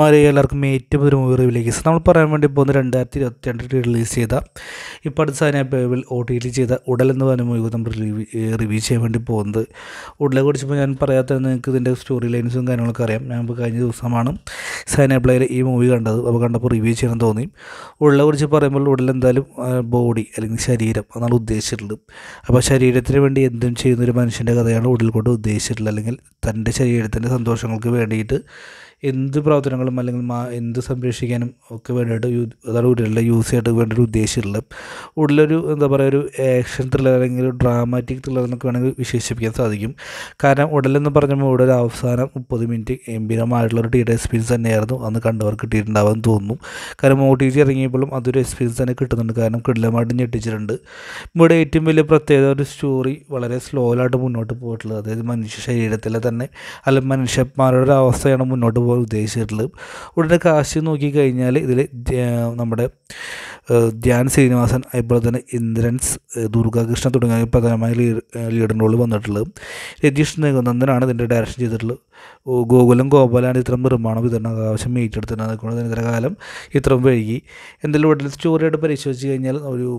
മാരെ എല്ലാവർക്കും ഏറ്റവും ഒരു മൂവി റിവ്യൂലേക്ക് നമ്മൾ പറയാൻ വേണ്ടി പോകുന്ന രണ്ടായിരത്തി ഇരുപത്തി രണ്ടിൽ റിലീസ് ചെയ്ത ഇപ്പോൾ അടുത്ത സാധനപ്പിൽ ഒ ടി ടി ചെയ്ത ഉടൽ എന്ന് പറഞ്ഞ മൂവി നമ്മൾ റിവ്യൂ റിവ്യൂ ചെയ്യാൻ വേണ്ടി പോകുന്നത് ഉടലെ കുറിച്ചപ്പോൾ ഞാൻ പറയാത്ത നിങ്ങൾക്ക് ഇതിൻ്റെ സ്റ്റോറി ലൈൻസും കാര്യങ്ങളൊക്കെ അറിയാം ഞാൻ ഇപ്പോൾ കഴിഞ്ഞ ദിവസമാണ് പ്ലേയിൽ ഈ മൂവി കണ്ടത് അപ്പോൾ കണ്ടപ്പോൾ റിവ്യൂ ചെയ്യണം തോന്നി ഉടലെ കുറിച്ച് പറയുമ്പോൾ ഉടൽ എന്തായാലും ബോഡി അല്ലെങ്കിൽ ശരീരം എന്നാണ് ഉദ്ദേശിച്ചിട്ടുള്ളത് അപ്പോൾ ശരീരത്തിന് വേണ്ടി എന്തും ചെയ്യുന്ന ഒരു മനുഷ്യൻ്റെ കഥയാണ് ഉടൽ കൊണ്ട് ഉദ്ദേശിച്ചിട്ടുള്ളത് അല്ലെങ്കിൽ തൻ്റെ ശരീരത്തിൻ്റെ സന്തോഷങ്ങൾക്ക് വേണ്ടിയിട്ട് എന്ത് പ്രവർത്തനങ്ങളും അല്ലെങ്കിൽ മാ എന്ത് സംരക്ഷിക്കാനും ഒക്കെ വേണ്ടിയിട്ട് യൂ അതാണ് ഉടലുള്ള യൂസ് ചെയ്യാനായിട്ട് വേണ്ട ഒരു ഉദ്ദേശമുള്ള എന്താ പറയുക ഒരു ആക്ഷൻ ത്രില്ലർ അല്ലെങ്കിൽ ഒരു ഡ്രാമാറ്റിക് ത്രില്ലർ എന്നൊക്കെ വേണമെങ്കിൽ വിശേഷിപ്പിക്കാൻ സാധിക്കും കാരണം ഉടലെന്ന് പറഞ്ഞാൽ ഇവിടെ ഒരു അവസാനം മുപ്പത് മിനിറ്റ് ഗംഭീരമായിട്ടുള്ള ഒരു തിയേറ്റർ എക്സ്പീരിയൻസ് തന്നെയായിരുന്നു അന്ന് കണ്ടവർക്ക് കിട്ടിയിട്ടുണ്ടാവാൻ തോന്നുന്നു കാരണം ഒ ടി ജി ഇറങ്ങിയപ്പോഴും അതൊരു എക്സ്പീരിയൻസ് തന്നെ കിട്ടുന്നുണ്ട് കാരണം കിടിലമായിട്ട് ഞെട്ടിച്ചിട്ടുണ്ട് ഇവിടെ ഏറ്റവും വലിയ പ്രത്യേകത ഒരു സ്റ്റോറി വളരെ സ്ലോയിലായിട്ട് മുന്നോട്ട് പോയിട്ടുള്ളത് അതായത് മനുഷ്യ ശരീരത്തിലെ തന്നെ അല്ലെങ്കിൽ മനുഷ്യന്മാരുടെ ഒരു അവസ്ഥയാണ് മുന്നോട്ട് പോകാൻ ഉദ്ദേശിച്ചിട്ടുള്ളത് ഉടനെ കാശ് നോക്കിക്കഴിഞ്ഞാൽ ഇതിൽ നമ്മുടെ ധ്യാൻ ശ്രീനിവാസൻ അതുപോലെ തന്നെ ഇന്ദ്രൻസ് ദുർഗാകൃഷ്ണൻ തുടങ്ങിയ പ്രധാനമായ ലീഡർ റോൾ വന്നിട്ടുള്ളത് രജീഷ് നന്ദനാണ് ഇതിൻ്റെ ഡയറക്ഷൻ ചെയ്തിട്ടുള്ളത് ഗോകുലം ഗോപാലാണ് ചിത്രം നിർമ്മാണം വിതരണം ആവശ്യം ഏറ്റെടുത്തിരുന്നത് അതുകൊണ്ട് തന്നെ ഇത്ര ചിത്രം വൈകി എന്തെങ്കിലും ഉടനെ സ്റ്റോറിയായിട്ട് പരിശോധിച്ച് കഴിഞ്ഞാൽ ഒരു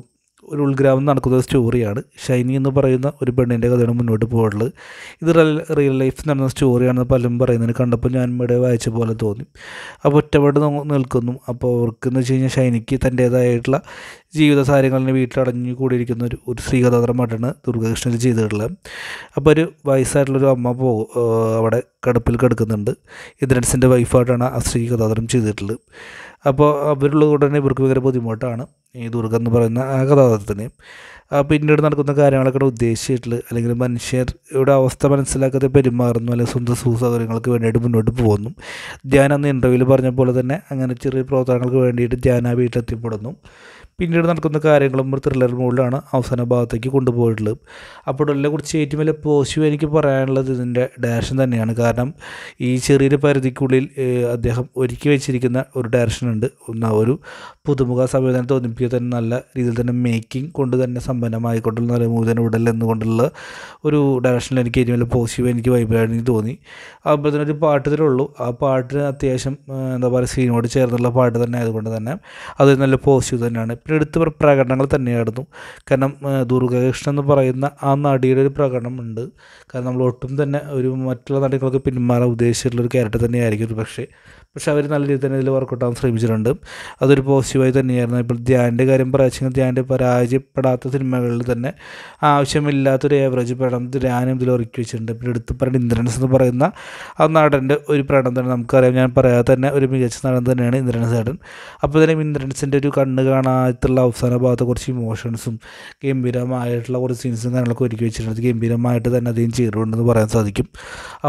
ഒരു ഉൾഗ്രാമം നടക്കുന്ന സ്റ്റോറിയാണ് ഷൈനി എന്ന് പറയുന്ന ഒരു പെണ്ണിൻ്റെ കഥയാണ് മുന്നോട്ട് പോയിട്ടുള്ളത് ഇത് റിയൽ ലൈഫ് നടന്ന സ്റ്റോറിയാണെന്ന് പലരും പറയുന്നതിന് കണ്ടപ്പോൾ ഞാൻ ഇവിടെ വായിച്ച പോലെ തോന്നി അപ്പോൾ ഒറ്റപ്പെട്ട് നിൽക്കുന്നു അപ്പോൾ എന്ന് വെച്ച് കഴിഞ്ഞാൽ ഷൈനിക്ക് തൻ്റേതായിട്ടുള്ള ജീവിത സാര്യങ്ങളിൽ വീട്ടിലടഞ്ഞു കൂടിയിരിക്കുന്ന ഒരു ഒരു സ്ത്രീ കഥാപാത്രമായിട്ടാണ് ദുർഗകൃഷ്ണൻ ചെയ്തിട്ടുള്ളത് അപ്പോൾ ഒരു വയസ്സായിട്ടുള്ളൊരു അമ്മ പോ അവിടെ കടുപ്പിൽ കിടക്കുന്നുണ്ട് ഇന്ദ്രൻസിൻ്റെ വൈഫായിട്ടാണ് ആ സ്ത്രീ കഥാപാത്രം ചെയ്തിട്ടുള്ളത് അപ്പോൾ കൊണ്ട് തന്നെ ഇവർക്ക് ഭയങ്കര ബുദ്ധിമുട്ടാണ് ഈ ദുർഗ എന്ന് പറയുന്ന ആ കഥാപാത്രത്തിനെയും പിന്നീട് നടക്കുന്ന കാര്യങ്ങളൊക്കെ ഉദ്ദേശിച്ചിട്ടുള്ള അല്ലെങ്കിൽ മനുഷ്യരുടെ അവസ്ഥ മനസ്സിലാക്കാതെ പെരുമാറുന്നു അല്ലെങ്കിൽ സ്വന്തം സുസൗകര്യങ്ങൾക്ക് വേണ്ടിയിട്ട് മുന്നോട്ട് പോകുന്നു ധ്യാനം അന്ന് ഇൻ്റർവ്യൂവിൽ പറഞ്ഞ പോലെ തന്നെ അങ്ങനെ ചെറിയ പ്രവർത്തനങ്ങൾക്ക് വേണ്ടിയിട്ട് ധ്യാന വീട്ടിലെത്തിപ്പെടുന്നു പിന്നീട് നടക്കുന്ന കാര്യങ്ങളും ഒരു ത്രില്ലർ മൂഡിലാണ് അവസാന ഭാഗത്തേക്ക് കൊണ്ടുപോയിട്ടുള്ളത് അപ്പോൾ ഡൊല്ലിനെ കുറിച്ച് ഏറ്റവും വലിയ പോസിറ്റീവ് എനിക്ക് പറയാനുള്ളത് ഇതിൻ്റെ ഡയറക്ഷൻ തന്നെയാണ് കാരണം ഈ ചെറിയൊരു പരിധിക്കുള്ളിൽ അദ്ദേഹം ഒരുക്കി വെച്ചിരിക്കുന്ന ഒരു ഡയറക്ഷൻ ഉണ്ട് ഒരു പുതുമുഖ സംവിധാനം തോന്നിപ്പിക്കുക തന്നെ നല്ല രീതിയിൽ തന്നെ മേക്കിംഗ് കൊണ്ട് തന്നെ സമ്പന്നമായിക്കൊണ്ടുള്ള നല്ല മൂതന ഉടൽ എന്നുകൊണ്ടുള്ള ഒരു ഡയറക്ഷനിൽ എനിക്ക് ഏറ്റവും വലിയ പോസിറ്റീവ് എനിക്ക് വൈബായിട്ട് തോന്നി അപ്പോൾ തന്നെ ഒരു പാട്ടിലേ ഉള്ളൂ ആ പാട്ടിന് അത്യാവശ്യം എന്താ പറയുക സീനോട് ചേർന്നുള്ള പാട്ട് തന്നെ ആയതുകൊണ്ട് തന്നെ അത് നല്ല പോസിറ്റീവ് തന്നെയാണ് എടുത്ത് പ്രകടനങ്ങൾ തന്നെയായിരുന്നു കാരണം ദുർഗകൃഷ്ണൻ എന്ന് പറയുന്ന ആ നടിയുടെ ഒരു പ്രകടനമുണ്ട് കാരണം നമ്മൾ ഒട്ടും തന്നെ ഒരു മറ്റുള്ള നടികളൊക്കെ പിന്മാറാൻ ഉദ്ദേശിച്ചിട്ടുള്ള ഒരു ക്യാരക്ടർ തന്നെയായിരിക്കും ഒരു പക്ഷേ പക്ഷേ അവർ നല്ല രീതിയിൽ തന്നെ ഇതിൽ വർക്കൗട്ട് ആവാൻ ശ്രമിച്ചിട്ടുണ്ട് അതൊരു പോസിറ്റീവായി തന്നെയായിരുന്നു ഇപ്പോൾ ധ്യാൻ്റെ കാര്യം പറയുകയാണെങ്കിൽ ധ്യാൻ്റെ പരാജയപ്പെടാത്ത സിനിമകളിൽ തന്നെ ആവശ്യമില്ലാത്തൊരു ഏവറേജ് പടം ധ്യാനം ഇതിൽ ഒരുക്കി വെച്ചിട്ടുണ്ട് പിന്നെ എടുത്ത് പറയുന്ന ഇന്ദ്രൻസ് എന്ന് പറയുന്ന ആ നടൻ്റെ ഒരു പടം തന്നെ നമുക്കറിയാം ഞാൻ പറയാതെ തന്നെ ഒരു മികച്ച നടൻ തന്നെയാണ് ഇന്ദ്രൻസ് നടൻ അപ്പോൾ തന്നെ ഇന്ദ്രൻസിൻ്റെ ഒരു കണ്ണ് കാണാ അടുത്തുള്ള അവസാന ഭാഗത്ത് കുറച്ച് ഇമോഷൻസും ഗംഭീരമായിട്ടുള്ള കുറച്ച് സീൻസും കാര്യങ്ങളൊക്കെ ഒരുക്കി വെച്ചിട്ടുണ്ട് ഗംഭീരമായിട്ട് തന്നെ അധികം ചെയ്തിട്ടുണ്ടെന്ന് പറയാൻ സാധിക്കും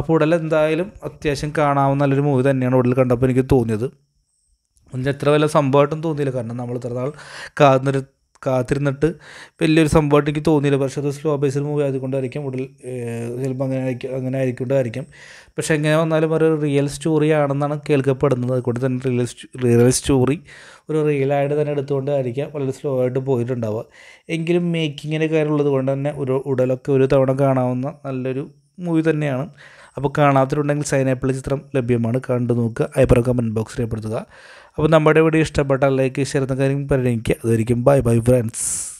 അപ്പോൾ ഉടലെ എന്തായാലും അത്യാവശ്യം കാണാവുന്ന നല്ലൊരു മൂവി തന്നെയാണ് ഉടലിൽ കണ്ടപ്പോൾ എനിക്ക് തോന്നിയത് അതിന് എത്ര വല്ല സംഭവമായിട്ടും തോന്നിയില്ല കാരണം നമ്മൾ ഇത്ര നാൾ കാർന്നൊരു കാത്തിരുന്നിട്ട് വലിയൊരു സംഭവമായിട്ട് എനിക്ക് തോന്നിയില്ല പക്ഷേ അത് സ്ലോ ബേസിൽ മൂവ് ആയതുകൊണ്ടായിരിക്കും ഉടൽ ചിലപ്പോൾ അങ്ങനെ ആയിരിക്കും അങ്ങനെ ആയിരിക്കൊണ്ടായിരിക്കും പക്ഷേ എങ്ങനെ വന്നാലും ഒരു റിയൽ സ്റ്റോറി ആണെന്നാണ് കേൾക്കപ്പെടുന്നത് അതുകൊണ്ട് തന്നെ റിയൽ റിയൽ സ്റ്റോറി ഒരു റിയലായിട്ട് തന്നെ എടുത്തുകൊണ്ടായിരിക്കാം വളരെ സ്ലോ ആയിട്ട് പോയിട്ടുണ്ടാവുക എങ്കിലും മേക്കിങ്ങിൻ്റെ കാര്യമുള്ളത് കൊണ്ട് തന്നെ ഒരു ഉടലൊക്കെ ഒരു തവണ കാണാവുന്ന നല്ലൊരു മൂവി തന്നെയാണ് അപ്പോൾ കാണാത്തവരുണ്ടെങ്കിൽ സൈൻ ചിത്രം ലഭ്യമാണ് കണ്ടു നോക്കുക ഐപ്രോ കമൻറ്റ് ബോക്സ് രേഖപ്പെടുത്തുക അപ്പോൾ നമ്മുടെ വീഡിയോ ഇഷ്ടപ്പെട്ടാൽ ലൈക്ക് ഷെയർ എന്ന കാര്യം പരിഗണിക്കുക അതായിരിക്കും ബൈ ബൈ ഫ്രണ്ട്സ്